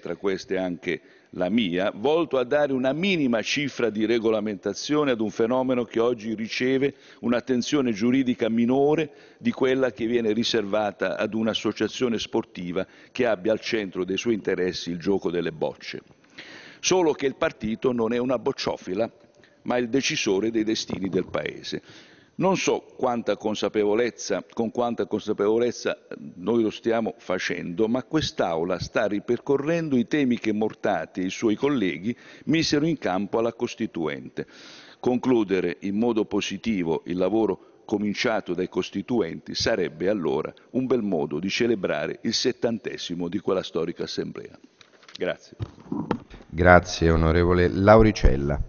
tra queste anche la mia, volto a dare una minima cifra di regolamentazione ad un fenomeno che oggi riceve un'attenzione giuridica minore di quella che viene riservata ad un'associazione sportiva che abbia al centro dei suoi interessi il gioco delle bocce. Solo che il partito non è una bocciofila, ma il decisore dei destini del Paese. Non so quanta con quanta consapevolezza noi lo stiamo facendo, ma quest'Aula sta ripercorrendo i temi che Mortati e i suoi colleghi misero in campo alla Costituente. Concludere in modo positivo il lavoro cominciato dai Costituenti sarebbe allora un bel modo di celebrare il settantesimo di quella storica Assemblea. Grazie. Grazie onorevole Lauricella.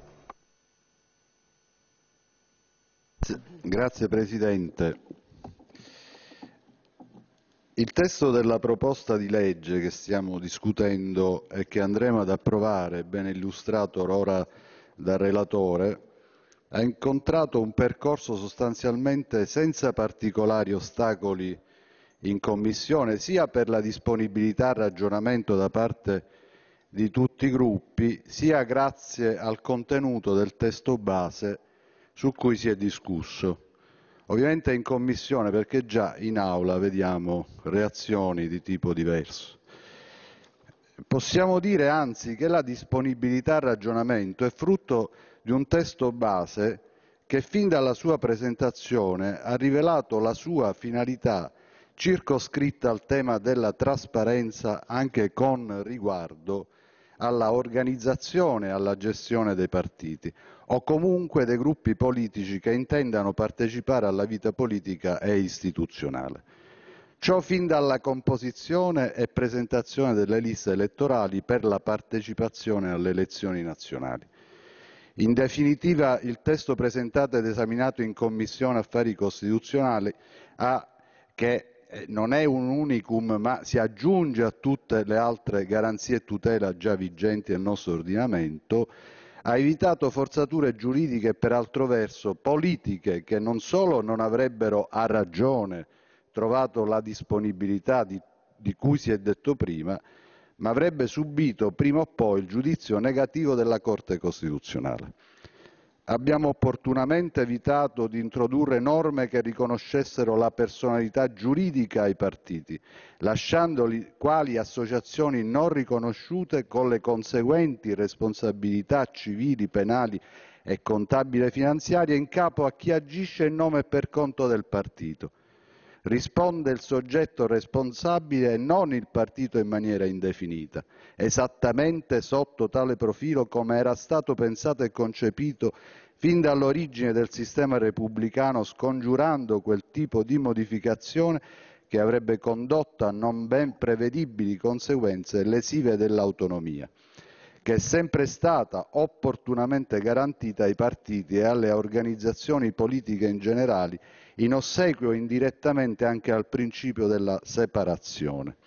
Grazie Presidente. Il testo della proposta di legge che stiamo discutendo e che andremo ad approvare, ben illustrato ora dal relatore, ha incontrato un percorso sostanzialmente senza particolari ostacoli in Commissione, sia per la disponibilità al ragionamento da parte di tutti i gruppi, sia grazie al contenuto del testo base su cui si è discusso. Ovviamente in commissione perché già in aula vediamo reazioni di tipo diverso. Possiamo dire anzi che la disponibilità al ragionamento è frutto di un testo base che fin dalla sua presentazione ha rivelato la sua finalità circoscritta al tema della trasparenza anche con riguardo alla organizzazione e alla gestione dei partiti, o comunque dei gruppi politici che intendano partecipare alla vita politica e istituzionale. Ciò fin dalla composizione e presentazione delle liste elettorali per la partecipazione alle elezioni nazionali. In definitiva, il testo presentato ed esaminato in Commissione Affari Costituzionali ha che eh, non è un unicum ma si aggiunge a tutte le altre garanzie e tutela già vigenti nel nostro ordinamento ha evitato forzature giuridiche e per altro verso politiche che non solo non avrebbero a ragione trovato la disponibilità di, di cui si è detto prima, ma avrebbe subito prima o poi il giudizio negativo della Corte costituzionale abbiamo opportunamente evitato di introdurre norme che riconoscessero la personalità giuridica ai partiti, lasciandoli quali associazioni non riconosciute con le conseguenti responsabilità civili, penali e contabili e finanziarie in capo a chi agisce in nome e per conto del partito risponde il soggetto responsabile e non il partito in maniera indefinita, esattamente sotto tale profilo come era stato pensato e concepito fin dall'origine del sistema repubblicano, scongiurando quel tipo di modificazione che avrebbe condotto a non ben prevedibili conseguenze lesive dell'autonomia che è sempre stata opportunamente garantita ai partiti e alle organizzazioni politiche in generale, in ossequio indirettamente anche al principio della separazione.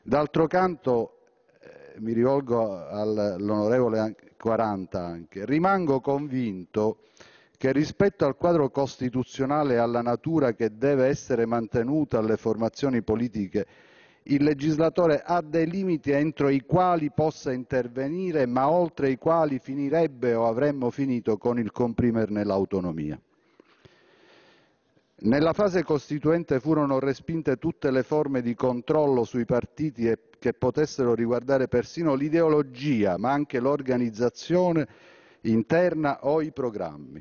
D'altro canto, eh, mi rivolgo all'onorevole 40 anche, rimango convinto che rispetto al quadro costituzionale e alla natura che deve essere mantenuta alle formazioni politiche il legislatore ha dei limiti entro i quali possa intervenire, ma oltre i quali finirebbe o avremmo finito con il comprimerne l'autonomia. Nella fase costituente furono respinte tutte le forme di controllo sui partiti che potessero riguardare persino l'ideologia, ma anche l'organizzazione interna o i programmi.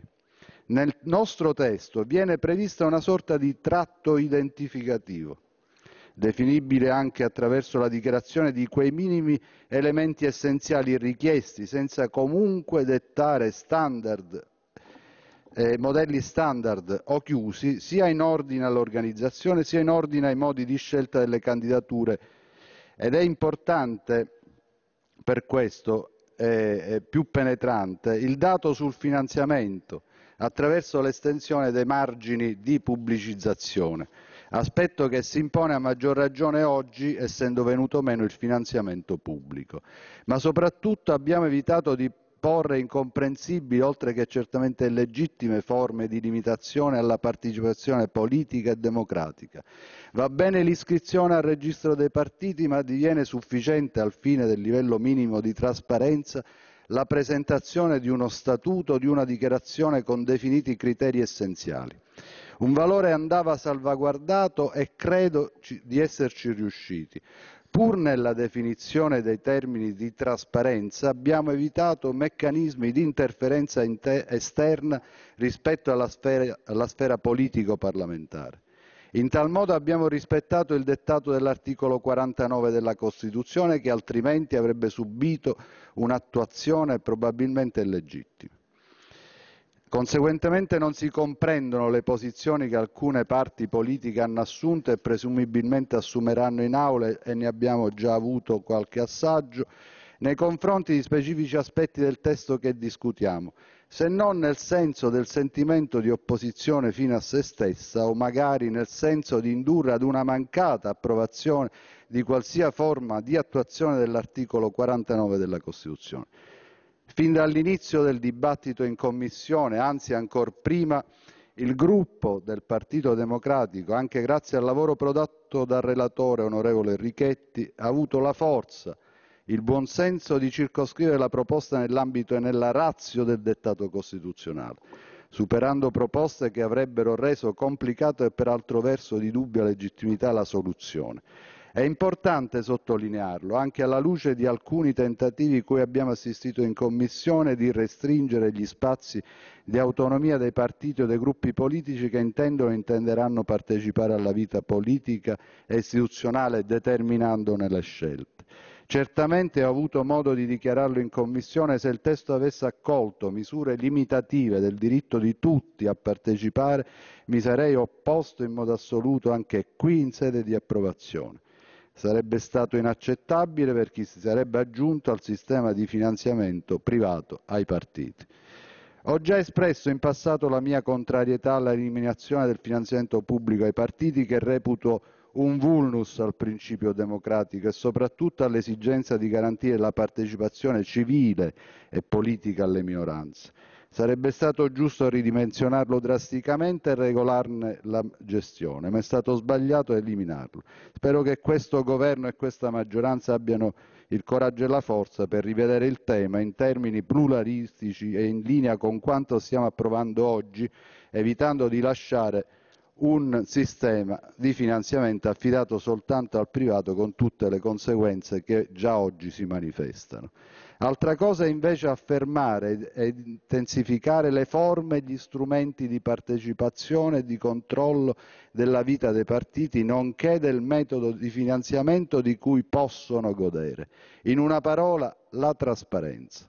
Nel nostro testo viene prevista una sorta di tratto identificativo definibile anche attraverso la dichiarazione di quei minimi elementi essenziali richiesti, senza comunque dettare standard, eh, modelli standard o chiusi, sia in ordine all'organizzazione sia in ordine ai modi di scelta delle candidature. Ed è importante per questo eh, più penetrante il dato sul finanziamento attraverso l'estensione dei margini di pubblicizzazione aspetto che si impone a maggior ragione oggi essendo venuto meno il finanziamento pubblico. Ma soprattutto abbiamo evitato di porre incomprensibili, oltre che certamente legittime, forme di limitazione alla partecipazione politica e democratica. Va bene l'iscrizione al registro dei partiti, ma diviene sufficiente al fine del livello minimo di trasparenza la presentazione di uno statuto, di una dichiarazione con definiti criteri essenziali. Un valore andava salvaguardato e credo di esserci riusciti. Pur nella definizione dei termini di trasparenza abbiamo evitato meccanismi di interferenza esterna rispetto alla sfera, sfera politico-parlamentare. In tal modo abbiamo rispettato il dettato dell'articolo 49 della Costituzione che altrimenti avrebbe subito un'attuazione probabilmente illegittima. Conseguentemente non si comprendono le posizioni che alcune parti politiche hanno assunto e presumibilmente assumeranno in aula, e ne abbiamo già avuto qualche assaggio, nei confronti di specifici aspetti del testo che discutiamo, se non nel senso del sentimento di opposizione fino a se stessa o magari nel senso di indurre ad una mancata approvazione di qualsiasi forma di attuazione dell'articolo 49 della Costituzione. Fin dall'inizio del dibattito in commissione, anzi ancor prima, il gruppo del Partito Democratico, anche grazie al lavoro prodotto dal relatore onorevole Richetti, ha avuto la forza, il buonsenso di circoscrivere la proposta nell'ambito e nella razio del dettato costituzionale, superando proposte che avrebbero reso complicato e peraltro verso di dubbia legittimità la soluzione. È importante sottolinearlo, anche alla luce di alcuni tentativi cui abbiamo assistito in Commissione di restringere gli spazi di autonomia dei partiti o dei gruppi politici che intendono e intenderanno partecipare alla vita politica e istituzionale determinandone le scelte. Certamente ho avuto modo di dichiararlo in Commissione, se il testo avesse accolto misure limitative del diritto di tutti a partecipare, mi sarei opposto in modo assoluto anche qui in sede di approvazione sarebbe stato inaccettabile per chi si sarebbe aggiunto al sistema di finanziamento privato ai partiti. Ho già espresso in passato la mia contrarietà all'eliminazione del finanziamento pubblico ai partiti che reputo un vulnus al principio democratico e soprattutto all'esigenza di garantire la partecipazione civile e politica alle minoranze. Sarebbe stato giusto ridimensionarlo drasticamente e regolarne la gestione, ma è stato sbagliato eliminarlo. Spero che questo Governo e questa maggioranza abbiano il coraggio e la forza per rivedere il tema in termini pluralistici e in linea con quanto stiamo approvando oggi, evitando di lasciare un sistema di finanziamento affidato soltanto al privato con tutte le conseguenze che già oggi si manifestano. Altra cosa è invece affermare e intensificare le forme e gli strumenti di partecipazione e di controllo della vita dei partiti, nonché del metodo di finanziamento di cui possono godere. In una parola, la trasparenza.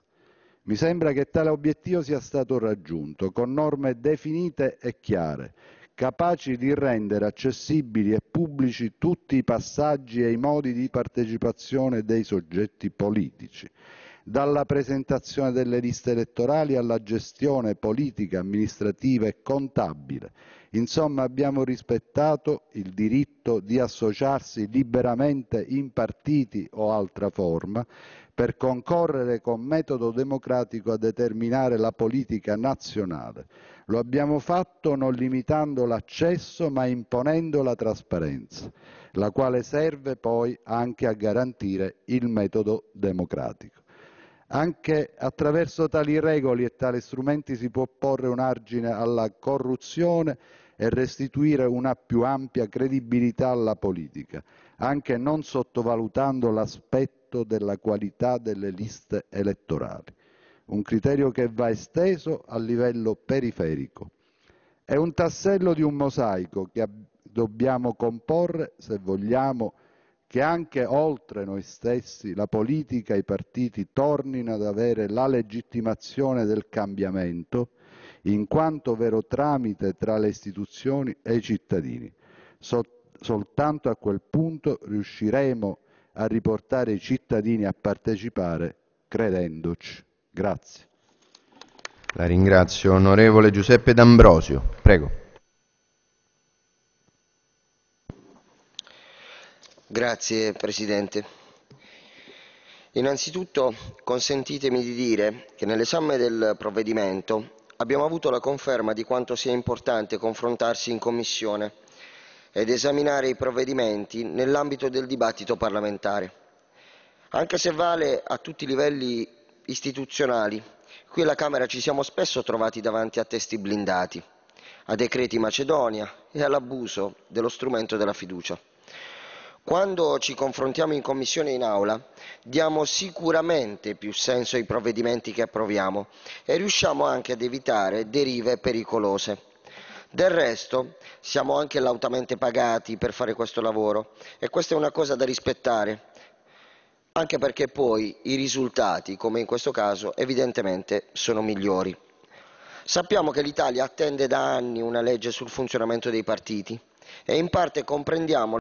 Mi sembra che tale obiettivo sia stato raggiunto con norme definite e chiare, capaci di rendere accessibili e pubblici tutti i passaggi e i modi di partecipazione dei soggetti politici, dalla presentazione delle liste elettorali alla gestione politica, amministrativa e contabile. Insomma, abbiamo rispettato il diritto di associarsi liberamente in partiti o altra forma per concorrere con metodo democratico a determinare la politica nazionale lo abbiamo fatto non limitando l'accesso ma imponendo la trasparenza, la quale serve poi anche a garantire il metodo democratico. Anche attraverso tali regole e tali strumenti si può porre un argine alla corruzione e restituire una più ampia credibilità alla politica, anche non sottovalutando l'aspetto della qualità delle liste elettorali un criterio che va esteso a livello periferico. È un tassello di un mosaico che dobbiamo comporre se vogliamo che anche oltre noi stessi la politica e i partiti tornino ad avere la legittimazione del cambiamento in quanto vero tramite tra le istituzioni e i cittadini. soltanto a quel punto riusciremo a riportare i cittadini a partecipare credendoci. Grazie. La ringrazio, onorevole Giuseppe D'Ambrosio. Prego. Grazie Presidente. Innanzitutto consentitemi di dire che nell'esame del provvedimento abbiamo avuto la conferma di quanto sia importante confrontarsi in Commissione ed esaminare i provvedimenti nell'ambito del dibattito parlamentare. Anche se vale a tutti i livelli istituzionali. Qui alla Camera ci siamo spesso trovati davanti a testi blindati, a decreti Macedonia e all'abuso dello strumento della fiducia. Quando ci confrontiamo in commissione e in aula, diamo sicuramente più senso ai provvedimenti che approviamo e riusciamo anche ad evitare derive pericolose. Del resto, siamo anche lautamente pagati per fare questo lavoro e questa è una cosa da rispettare anche perché poi i risultati, come in questo caso, evidentemente sono migliori. Sappiamo che l'Italia attende da anni una legge sul funzionamento dei partiti e in parte comprendiamo